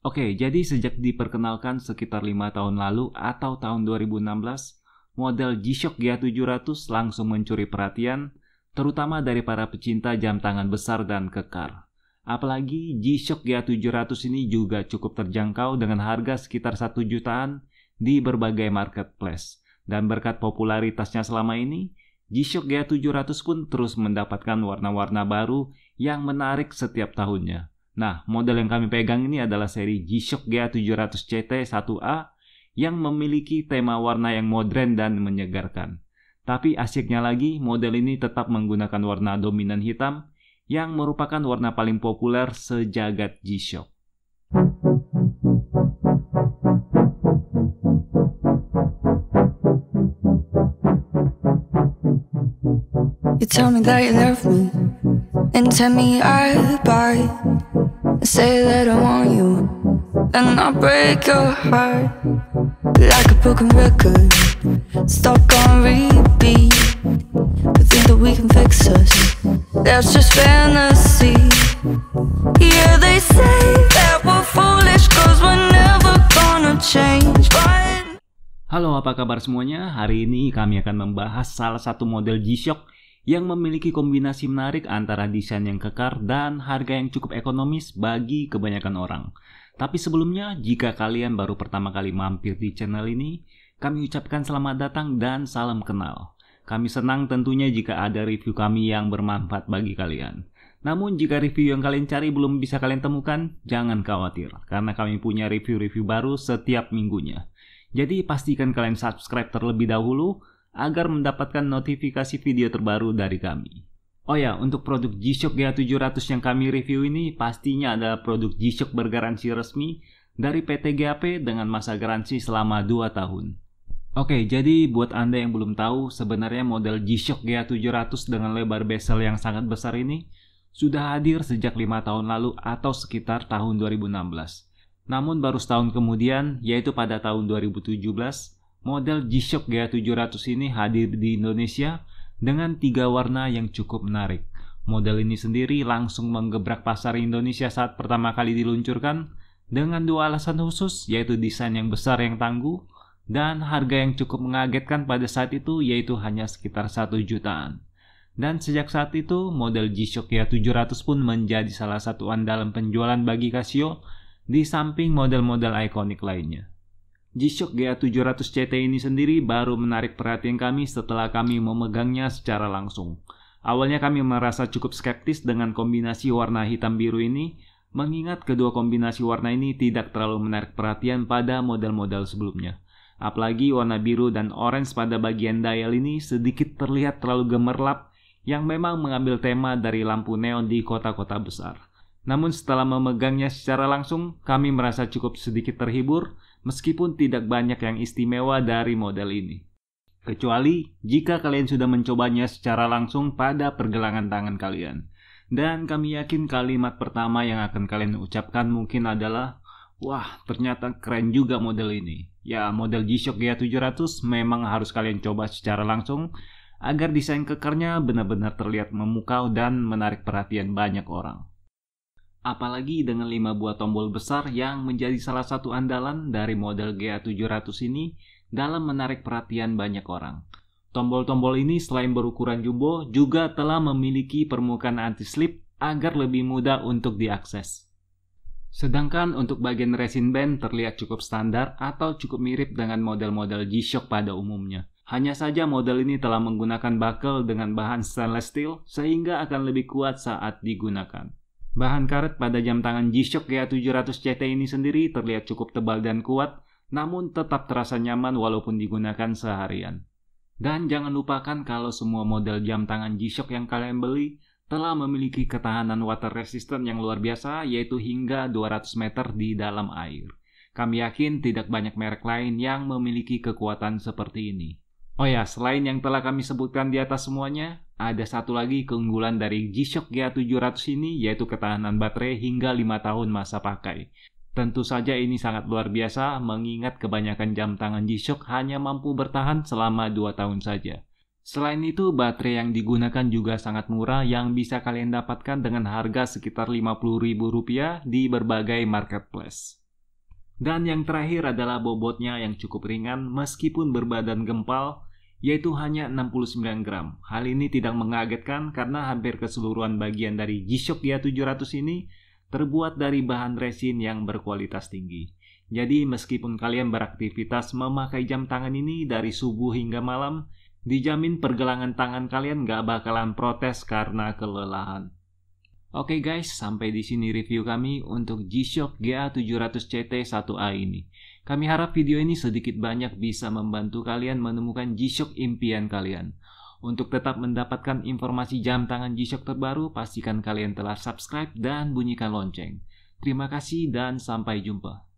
Oke, jadi sejak diperkenalkan sekitar lima tahun lalu atau tahun 2016, model G-Shock GA700 langsung mencuri perhatian, terutama dari para pecinta jam tangan besar dan kekar. Apalagi G-Shock GA700 ini juga cukup terjangkau dengan harga sekitar satu jutaan di berbagai marketplace. Dan berkat popularitasnya selama ini, G-Shock GA700 pun terus mendapatkan warna-warna baru yang menarik setiap tahunnya. Nah, model yang kami pegang ini adalah seri G-Shock GA700 CT1A yang memiliki tema warna yang modern dan menyegarkan. Tapi asiknya lagi, model ini tetap menggunakan warna dominan hitam yang merupakan warna paling populer sejagat G-Shock. You tell me that you love me and tell me I buy Say that I want you, and I'll break your heart like a broken record, stuck on repeat. We think that we can fix us, that's just fantasy. Yeah, they say that we're foolish, cause we're never gonna change. But... Halo, apa kabar semuanya? Hari ini kami akan membahas salah satu model G-Shock yang memiliki kombinasi menarik antara desain yang kekar dan harga yang cukup ekonomis bagi kebanyakan orang. Tapi sebelumnya, jika kalian baru pertama kali mampir di channel ini, kami ucapkan selamat datang dan salam kenal. Kami senang tentunya jika ada review kami yang bermanfaat bagi kalian. Namun jika review yang kalian cari belum bisa kalian temukan, jangan khawatir karena kami punya review-review baru setiap minggunya. Jadi pastikan kalian subscribe terlebih dahulu agar mendapatkan notifikasi video terbaru dari kami. Oh ya, untuk produk G-Shock GA700 yang kami review ini pastinya adalah produk G-Shock bergaransi resmi dari PT GAP dengan masa garansi selama 2 tahun. Oke, jadi buat Anda yang belum tahu, sebenarnya model G-Shock GA700 dengan lebar bezel yang sangat besar ini sudah hadir sejak 5 tahun lalu atau sekitar tahun 2016. Namun baru setahun kemudian, yaitu pada tahun 2017, model G-Shock GA700 ini hadir di Indonesia dengan tiga warna yang cukup menarik. Model ini sendiri langsung menggebrak pasar Indonesia saat pertama kali diluncurkan dengan dua alasan khusus yaitu desain yang besar yang tangguh dan harga yang cukup mengagetkan pada saat itu yaitu hanya sekitar 1 jutaan. Dan sejak saat itu model G-Shock GA700 pun menjadi salah satu andalan penjualan bagi Casio di samping model-model ikonik lainnya. G-Shock GA700 CT ini sendiri baru menarik perhatian kami setelah kami memegangnya secara langsung. Awalnya kami merasa cukup skeptis dengan kombinasi warna hitam biru ini, mengingat kedua kombinasi warna ini tidak terlalu menarik perhatian pada model-model sebelumnya. Apalagi warna biru dan orange pada bagian dial ini sedikit terlihat terlalu gemerlap yang memang mengambil tema dari lampu neon di kota-kota besar. Namun setelah memegangnya secara langsung, kami merasa cukup sedikit terhibur meskipun tidak banyak yang istimewa dari model ini. Kecuali jika kalian sudah mencobanya secara langsung pada pergelangan tangan kalian. Dan kami yakin kalimat pertama yang akan kalian ucapkan mungkin adalah, Wah, ternyata keren juga model ini. Ya, model G-Shock GA700 memang harus kalian coba secara langsung agar desain kekernya benar-benar terlihat memukau dan menarik perhatian banyak orang. Apalagi dengan 5 buah tombol besar yang menjadi salah satu andalan dari model GA700 ini dalam menarik perhatian banyak orang. Tombol-tombol ini selain berukuran jumbo juga telah memiliki permukaan anti-slip agar lebih mudah untuk diakses. Sedangkan untuk bagian resin band terlihat cukup standar atau cukup mirip dengan model-model G-Shock pada umumnya. Hanya saja model ini telah menggunakan buckle dengan bahan stainless steel sehingga akan lebih kuat saat digunakan. Bahan karet pada jam tangan G-Shock GA700 CT ini sendiri terlihat cukup tebal dan kuat, namun tetap terasa nyaman walaupun digunakan seharian. Dan jangan lupakan kalau semua model jam tangan G-Shock yang kalian beli telah memiliki ketahanan water resistant yang luar biasa yaitu hingga 200 meter di dalam air. Kami yakin tidak banyak merek lain yang memiliki kekuatan seperti ini. Oh ya, selain yang telah kami sebutkan di atas semuanya, ada satu lagi keunggulan dari G-Shock GA700 ini yaitu ketahanan baterai hingga 5 tahun masa pakai. Tentu saja ini sangat luar biasa mengingat kebanyakan jam tangan G-Shock hanya mampu bertahan selama 2 tahun saja. Selain itu, baterai yang digunakan juga sangat murah yang bisa kalian dapatkan dengan harga sekitar Rp50.000 di berbagai marketplace. Dan yang terakhir adalah bobotnya yang cukup ringan meskipun berbadan gempal, yaitu hanya 69 gram. Hal ini tidak mengagetkan karena hampir keseluruhan bagian dari G-Shock GA700 ini terbuat dari bahan resin yang berkualitas tinggi. Jadi meskipun kalian beraktivitas memakai jam tangan ini dari subuh hingga malam, dijamin pergelangan tangan kalian gak bakalan protes karena kelelahan. Oke okay guys, sampai di sini review kami untuk G-Shock GA700 CT1A ini. Kami harap video ini sedikit banyak bisa membantu kalian menemukan G-Shock impian kalian. Untuk tetap mendapatkan informasi jam tangan G-Shock terbaru, pastikan kalian telah subscribe dan bunyikan lonceng. Terima kasih dan sampai jumpa.